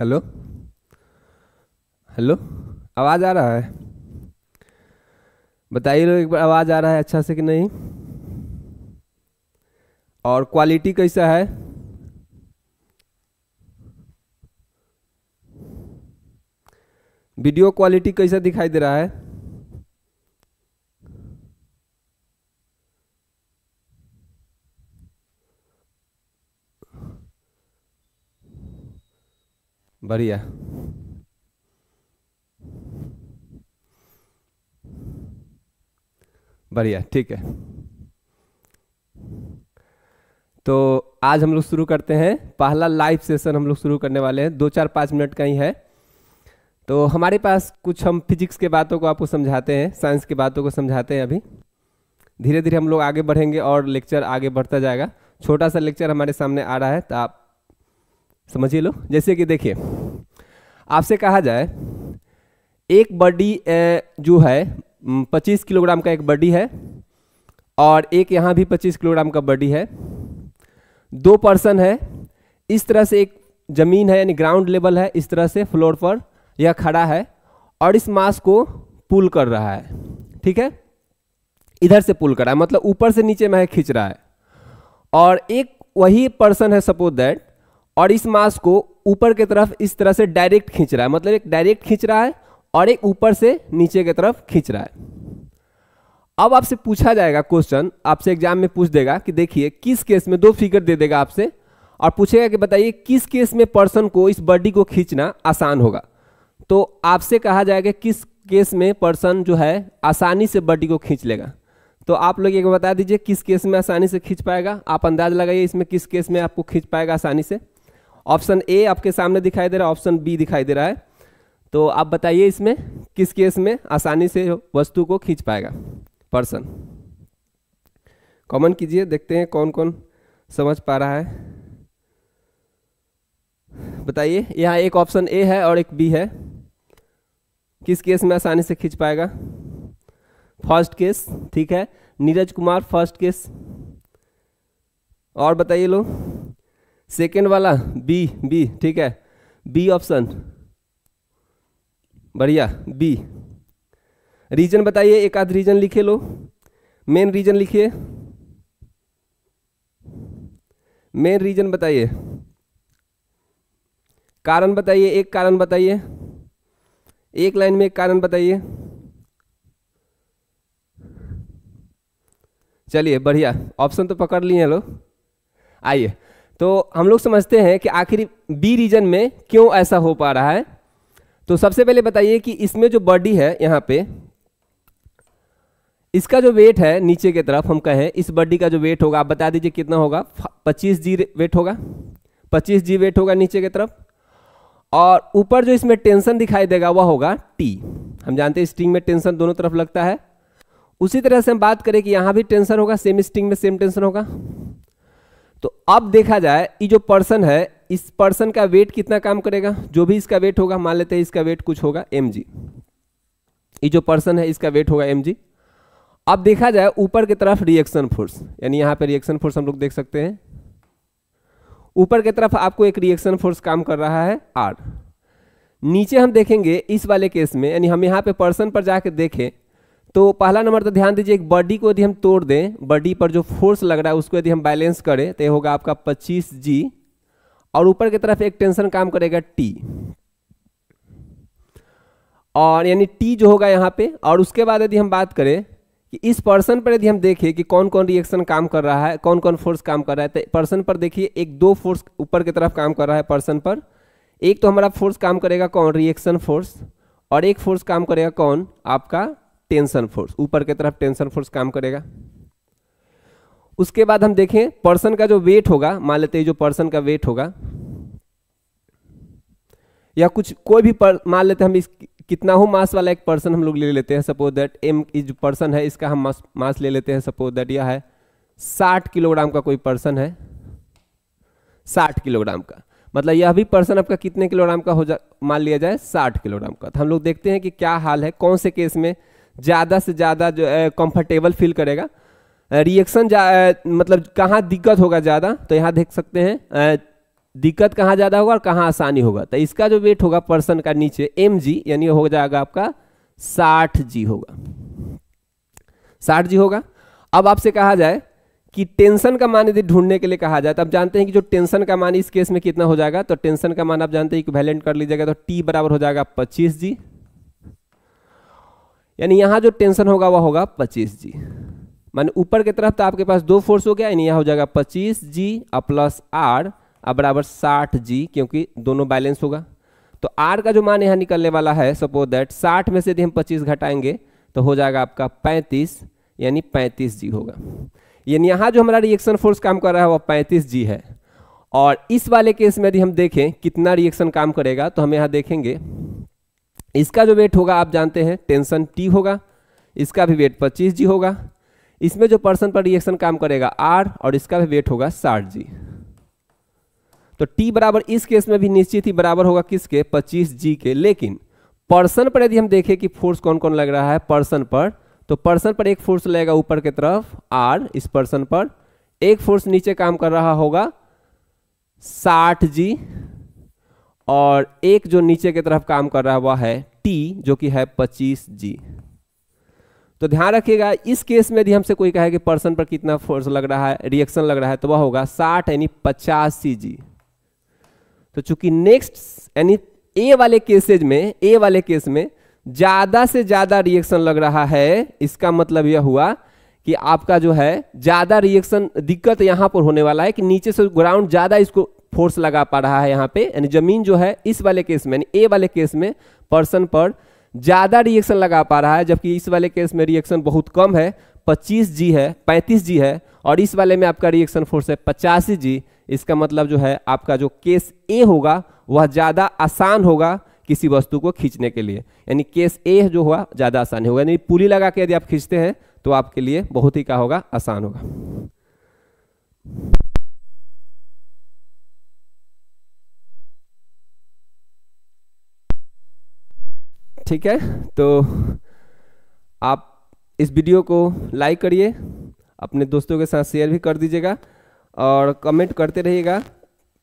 hello hello आवाज़ आ रहा है बताइए लोग एक बार आवाज़ आ रहा है अच्छा से कि नहीं और क्वालिटी कैसा है वीडियो क्वालिटी कैसा दिखाई दे रहा है बढ़िया बढ़िया ठीक है तो आज हम लोग शुरू करते हैं पहला लाइव सेशन हम लोग शुरू करने वाले हैं दो चार पाँच मिनट का ही है तो हमारे पास कुछ हम फिजिक्स के बातों को आपको समझाते हैं साइंस की बातों को समझाते हैं अभी धीरे धीरे हम लोग आगे बढ़ेंगे और लेक्चर आगे बढ़ता जाएगा छोटा सा लेक्चर हमारे सामने आ रहा है तो आप समझिए लो जैसे कि देखिए आपसे कहा जाए एक बडी जो है 25 किलोग्राम का एक बडी है और एक यहाँ भी 25 किलोग्राम का बडी है दो पर्सन है इस तरह से एक ज़मीन है यानी ग्राउंड लेवल है इस तरह से फ्लोर पर यह खड़ा है और इस मास को पुल कर रहा है ठीक है इधर से पुल कर रहा है मतलब ऊपर से नीचे में खींच रहा है और एक वही पर्सन है सपोज दैट और इस मास को ऊपर की तरफ इस तरह से डायरेक्ट खींच रहा है मतलब एक डायरेक्ट खींच रहा है और एक ऊपर से नीचे की तरफ खींच रहा है अब आपसे पूछा जाएगा क्वेश्चन आपसे एग्जाम में पूछ देगा कि देखिए किस केस में दो फिगर दे देगा आपसे और पूछेगा कि बताइए किस केस में पर्सन को इस बॉडी को खींचना आसान होगा तो आपसे कहा जाएगा किस केस में पर्सन जो है आसानी से बॉडी को खींच लेगा तो आप लोग एक बता दीजिए किस केस में आसानी से खींच पाएगा आप अंदाज लगाइए इसमें किस केस में आपको खींच पाएगा आसानी से ऑप्शन ए आपके सामने दिखाई दे रहा है ऑप्शन बी दिखाई दे रहा है तो आप बताइए इसमें किस केस में आसानी से वस्तु को खींच पाएगा पर्सन कमेंट कीजिए देखते हैं कौन कौन समझ पा रहा है बताइए यहाँ एक ऑप्शन ए है और एक बी है किस केस में आसानी से खींच पाएगा फर्स्ट केस ठीक है नीरज कुमार फर्स्ट केस और बताइए लोग सेकेंड वाला बी बी ठीक है बी ऑप्शन बढ़िया बी रीजन बताइए एक आध रीजन लिखे लो मेन रीजन लिखिए मेन रीजन बताइए कारण बताइए एक कारण बताइए एक लाइन में एक कारण बताइए चलिए बढ़िया ऑप्शन तो पकड़ लिए हैं लोग आइए तो हम लोग समझते हैं कि आखिर बी रीजन में क्यों ऐसा हो पा रहा है तो सबसे पहले बताइए कि इसमें जो बॉडी है यहाँ पे इसका जो वेट है नीचे की तरफ हम कहें इस बॉडी का जो वेट होगा आप बता दीजिए कितना होगा 25 जी वेट होगा 25 जी वेट होगा नीचे की तरफ और ऊपर जो इसमें टेंशन दिखाई देगा वह होगा टी हम जानते हैं स्ट्रिंग में टेंशन दोनों तरफ लगता है उसी तरह से हम बात करें कि यहाँ भी टेंशन होगा सेम स्ट्रिंग में सेम टेंशन होगा तो अब देखा जाए ये जो पर्सन है इस पर्सन का वेट कितना काम करेगा जो भी इसका वेट होगा मान लेते हैं इसका वेट कुछ होगा एम ये जो पर्सन है इसका वेट होगा एम अब देखा जाए ऊपर की तरफ रिएक्शन फोर्स यानी यहाँ पर रिएक्शन फोर्स हम लोग देख सकते हैं ऊपर की तरफ आपको एक रिएक्शन फोर्स काम कर रहा है आर नीचे हम देखेंगे इस वाले केस में यानी हम यहाँ पे पर्सन पर जाके देखें तो पहला नंबर तो ध्यान दीजिए एक बॉडी को यदि हम तोड़ दें बॉडी पर जो फोर्स लग रहा है उसको यदि हम बैलेंस करें तो ये होगा आपका पच्चीस जी और ऊपर की तरफ एक टेंशन काम करेगा टी और यानी टी जो होगा यहाँ पे और उसके बाद यदि हम बात करें कि इस पर्सन पर यदि हम देखें कि कौन कौन रिएक्शन काम कर रहा है कौन कौन फोर्स काम कर रहा है तो पर्सन पर देखिए एक दो फोर्स ऊपर की तरफ काम कर रहा है पर्सन पर एक तो हमारा फोर्स काम करेगा कौन रिएक्शन फोर्स और एक फोर्स काम करेगा कौन आपका टेंशन फोर्स ऊपर की तरफ टेंशन फोर्स काम करेगा उसके बाद हम देखें पर्सन का जो वेट होगा मान लेते हैं जो पर्सन का वेट होगा या कुछ कोई भी मान लेते हैं हम इस कितना हो मास वाला एक पर्सन हम लोग ले लेते हैं सपोज दैट एम जो पर्सन है इसका हम मास, मास ले लेते हैं सपोज दैट यह है साठ किलोग्राम का कोई पर्सन है साठ किलोग्राम का मतलब यह भी पर्सन आपका कितने किलोग्राम का हो जा मान लिया जाए साठ किलोग्राम का तो हम लोग देखते हैं कि क्या हाल है कौन से केस में ज़्यादा से ज़्यादा जो है कंफर्टेबल फील करेगा रिएक्शन मतलब कहाँ दिक्कत होगा ज़्यादा तो यहाँ देख सकते हैं दिक्कत कहाँ ज़्यादा होगा और कहाँ आसानी होगा तो इसका जो वेट होगा पर्सन का नीचे एम जी यानी हो जाएगा आपका साठ जी होगा साठ जी होगा अब आपसे कहा जाए कि टेंशन का मान यदि ढूंढने के लिए कहा जाए तो आप जानते हैं कि जो टेंशन का मान इस केस में कितना हो जाएगा तो टेंशन का मान आप जानते हैं कि वैलेंट कर लीजिएगा तो टी बराबर हो जाएगा पच्चीस जी यानी यहाँ जो टेंशन होगा वह होगा पच्चीस जी मान ऊपर की तरफ तो आपके पास दो फोर्स हो गया यानी यह हो जाएगा पच्चीस जी और प्लस आर और बराबर साठ जी क्योंकि दोनों बैलेंस होगा तो आर का जो मान यहाँ निकलने वाला है सपोज दैट साठ में से यदि हम पच्चीस घटाएंगे तो हो जाएगा आपका पैंतीस यानी पैंतीस जी होगा यानी यहाँ जो हमारा रिएक्शन फोर्स काम कर रहा है वह पैंतीस जी है और इस वाले केस में यदि हम देखें कितना रिएक्शन काम करेगा तो हम यहाँ देखेंगे इसका जो वेट होगा आप जानते हैं टेंशन टी होगा इसका भी वेट पच्चीस जी होगा इसमें जो पर्सन पर रिएक्शन काम करेगा आर और इसका भी वेट होगा साठ जी तो टी बराबर इस केस में भी निश्चित ही बराबर होगा किसके पच्चीस जी के लेकिन पर्सन पर यदि हम देखें कि फोर्स कौन कौन लग रहा है पर्सन पर तो पर्सन पर एक फोर्स लगेगा ऊपर की तरफ आर इस पर्सन पर एक फोर्स नीचे काम कर रहा होगा साठ जी और एक जो नीचे की तरफ काम कर रहा है वह है टी जो कि है पच्चीस जी तो ध्यान रखिएगा इस केस में यदि हमसे कोई कहे कि पर्सन पर कितना फोर्स लग रहा है रिएक्शन लग रहा है तो वह होगा 60 यानी पचासी जी तो चूंकि नेक्स्ट यानी ए वाले केसेज में ए वाले केस में ज्यादा से ज्यादा रिएक्शन लग रहा है इसका मतलब यह हुआ कि आपका जो है ज़्यादा रिएक्शन दिक्कत यहां पर होने वाला है कि नीचे से ग्राउंड ज़्यादा इसको फोर्स लगा पा रहा है यहां पे यानी जमीन जो है इस वाले केस में ए वाले केस में पर्सन पर ज़्यादा रिएक्शन लगा पा रहा है जबकि इस वाले केस में रिएक्शन बहुत कम है पच्चीस जी है पैंतीस जी है और इस वाले में आपका रिएक्शन फोर्स है पचासी जी इसका मतलब जो है आपका जो केस ए होगा वह ज़्यादा आसान होगा किसी वस्तु को खींचने के लिए यानी केस ए जो हुआ ज़्यादा आसान होगा यानी पुली लगा के यदि आप खींचते हैं तो आपके लिए बहुत ही क्या होगा आसान होगा ठीक है तो आप इस वीडियो को लाइक करिए अपने दोस्तों के साथ शेयर भी कर दीजिएगा और कमेंट करते रहिएगा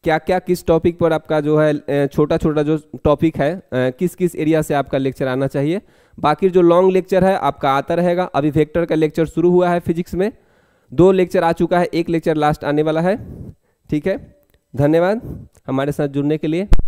क्या क्या किस टॉपिक पर आपका जो है छोटा छोटा जो टॉपिक है किस किस एरिया से आपका लेक्चर आना चाहिए बाकी जो लॉन्ग लेक्चर है आपका आता रहेगा अभी वेक्टर का लेक्चर शुरू हुआ है फिजिक्स में दो लेक्चर आ चुका है एक लेक्चर लास्ट आने वाला है ठीक है धन्यवाद हमारे साथ जुड़ने के लिए